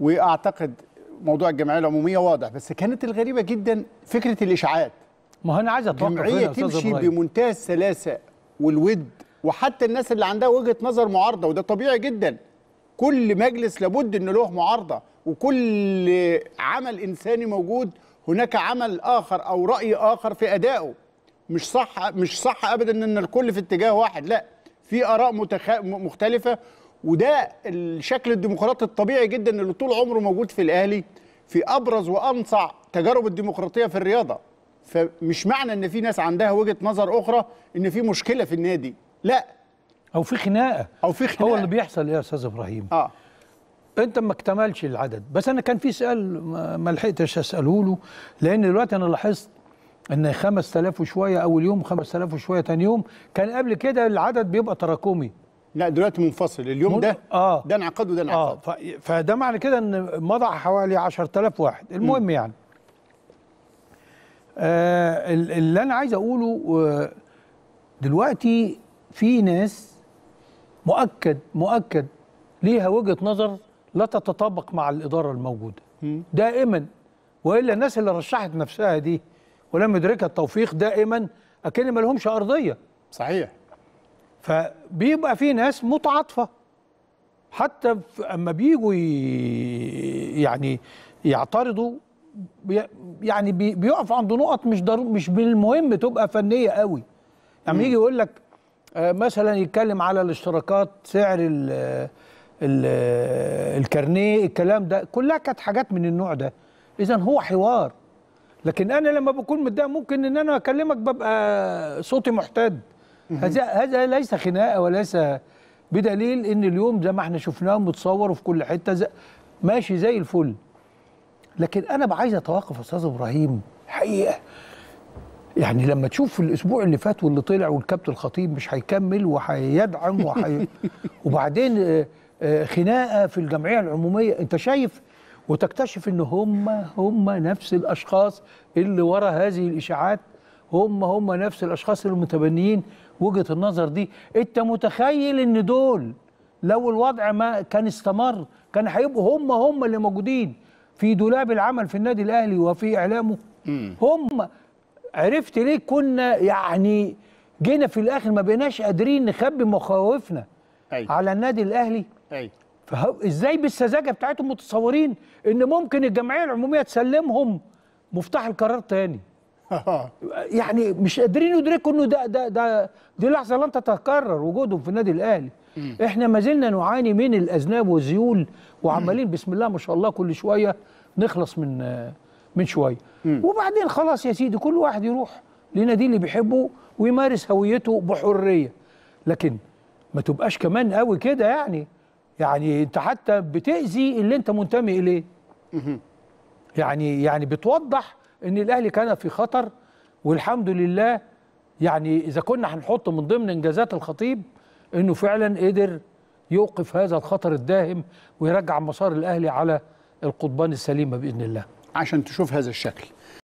واعتقد موضوع الجمعيه العموميه واضح بس كانت الغريبه جدا فكره الاشاعات ما انا عايز اتوقف جمعيه تمشي بمنتهى السلاسه والود وحتى الناس اللي عندها وجهه نظر معارضه وده طبيعي جدا كل مجلس لابد ان له معارضه وكل عمل انساني موجود هناك عمل اخر او راي اخر في ادائه مش صح مش صح ابدا ان الكل في اتجاه واحد لا في اراء متخ... مختلفه وده الشكل الديمقراطي الطبيعي جدا اللي طول عمره موجود في الاهلي في ابرز وانصع تجارب الديمقراطيه في الرياضه فمش معنى ان في ناس عندها وجهه نظر اخرى ان في مشكله في النادي لا او في خناقه او في خناقه هو اللي بيحصل يا استاذ ابراهيم اه انت ما اكتملش العدد بس انا كان في سؤال ما لحقتش اساله له لان دلوقتي انا لاحظت ان 5000 وشويه اول يوم 5000 وشويه ثاني يوم كان قبل كده العدد بيبقى تراكمي لا دلوقتي منفصل اليوم ده آه ده انعقاد وده انعقاد آه فده معنى كده ان مضى حوالي 10000 واحد المهم م. يعني آه اللي انا عايز اقوله دلوقتي في ناس مؤكد مؤكد ليها وجهه نظر لا تتطابق مع الاداره الموجوده م. دائما والا الناس اللي رشحت نفسها دي ولم يدركها التوفيق دائما اكن ما لهمش ارضيه صحيح فبيبقى في ناس متعاطفه حتى اما بيجوا يعني يعترضوا يعني بيقف عند نقط مش مش بالمهم تبقى فنيه قوي يعني يجي يقول لك آه، مثلا يتكلم على الاشتراكات سعر ال الكارنيه الكلام ده كلها كانت حاجات من النوع ده اذا هو حوار لكن انا لما بكون متضايق ممكن ان انا اكلمك ببقى صوتي محتد هذا ليس خناقه وليس بدليل ان اليوم زي ما احنا شفناه متصور وفي كل حته زي ماشي زي الفل لكن انا عايز اتوقف استاذ ابراهيم حقيقة يعني لما تشوف الاسبوع اللي فات واللي طلع والكابتن الخطيب مش هيكمل وهيدعم وحي... وبعدين آه، آه، خناقه في الجمعيه العموميه انت شايف وتكتشف ان هم هم نفس الاشخاص اللي ورا هذه الاشاعات هم هم نفس الاشخاص المتبنيين وجهه النظر دي انت متخيل ان دول لو الوضع ما كان استمر كان هيبقوا هم هم اللي موجودين في دولاب العمل في النادي الاهلي وفي اعلامه هم عرفت ليه كنا يعني جينا في الاخر ما بقيناش قادرين نخبي مخاوفنا أي. على النادي الاهلي أي. ازاي بالسذاجه بتاعتهم متصورين ان ممكن الجمعيه العموميه تسلمهم مفتاح القرار تاني يعني مش قادرين يدركوا انه ده ده ده دي لحظه لن تتكرر وجودهم في النادي الاهلي احنا ما زلنا نعاني من الاذناب والذيول وعمالين بسم الله ما شاء الله كل شويه نخلص من من شويه وبعدين خلاص يا سيدي كل واحد يروح لنادي اللي بيحبه ويمارس هويته بحريه لكن ما تبقاش كمان قوي كده يعني يعني انت حتى بتاذي اللي انت منتمي اليه يعني يعني بتوضح ان الاهلي كان في خطر والحمد لله يعني اذا كنا هنحط من ضمن انجازات الخطيب انه فعلا قدر يوقف هذا الخطر الداهم ويرجع مسار الاهلي على القضبان السليمه باذن الله عشان تشوف هذا الشكل